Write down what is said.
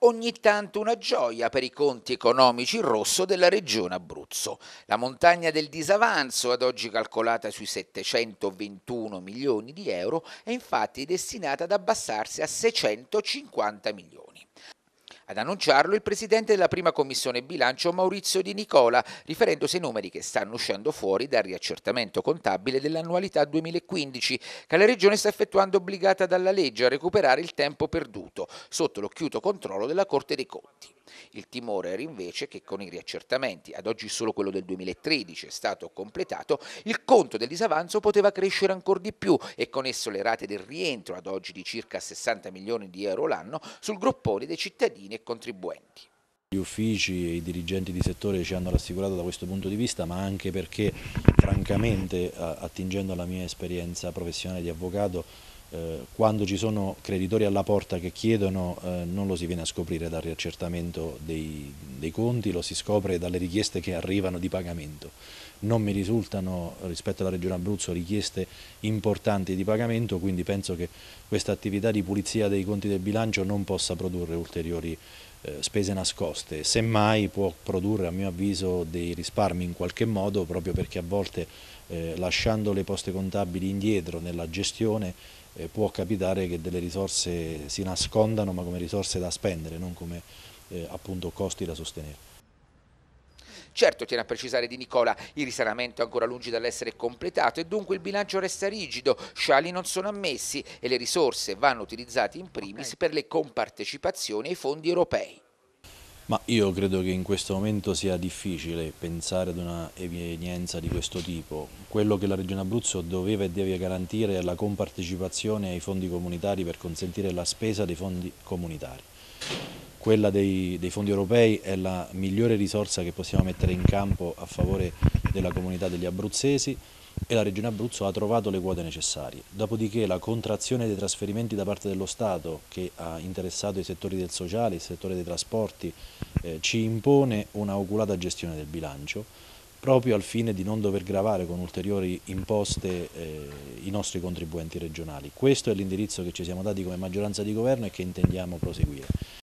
ogni tanto una gioia per i conti economici in rosso della regione Abruzzo. La montagna del disavanzo, ad oggi calcolata sui 721 milioni di euro, è infatti destinata ad abbassarsi a 650 milioni. Ad annunciarlo il presidente della prima commissione bilancio Maurizio Di Nicola, riferendosi ai numeri che stanno uscendo fuori dal riaccertamento contabile dell'annualità 2015, che la Regione sta effettuando obbligata dalla legge a recuperare il tempo perduto, sotto l'occhiuto controllo della Corte dei Conti. Il timore era invece che con i riaccertamenti, ad oggi solo quello del 2013 è stato completato, il conto del disavanzo poteva crescere ancora di più e con esso le rate del rientro ad oggi di circa 60 milioni di euro l'anno sul gruppone dei cittadini e contribuenti. Gli uffici e i dirigenti di settore ci hanno rassicurato da questo punto di vista, ma anche perché francamente attingendo alla mia esperienza professionale di avvocato eh, quando ci sono creditori alla porta che chiedono eh, non lo si viene a scoprire dal riaccertamento dei, dei conti, lo si scopre dalle richieste che arrivano di pagamento. Non mi risultano rispetto alla Regione Abruzzo richieste importanti di pagamento, quindi penso che questa attività di pulizia dei conti del bilancio non possa produrre ulteriori eh, spese nascoste, semmai può produrre a mio avviso dei risparmi in qualche modo proprio perché a volte eh, lasciando le poste contabili indietro nella gestione eh, può capitare che delle risorse si nascondano ma come risorse da spendere, non come eh, appunto costi da sostenere. Certo tiene a precisare Di Nicola, il risanamento è ancora lungi dall'essere completato e dunque il bilancio resta rigido, sciali non sono ammessi e le risorse vanno utilizzate in primis okay. per le compartecipazioni ai fondi europei. Ma io credo che in questo momento sia difficile pensare ad una evenienza di questo tipo. Quello che la Regione Abruzzo doveva e deve garantire è la compartecipazione ai fondi comunitari per consentire la spesa dei fondi comunitari quella dei, dei, fondi europei è la migliore risorsa che possiamo mettere in campo a favore della comunità degli abruzzesi e la Regione Abruzzo ha trovato le quote necessarie. Dopodiché la contrazione dei trasferimenti da parte dello Stato che ha interessato i settori del sociale, il settore dei trasporti, eh, ci impone una oculata gestione del bilancio proprio al fine di non dover gravare con ulteriori imposte eh, i nostri contribuenti regionali. Questo è l'indirizzo che ci siamo dati come maggioranza di governo e che intendiamo proseguire.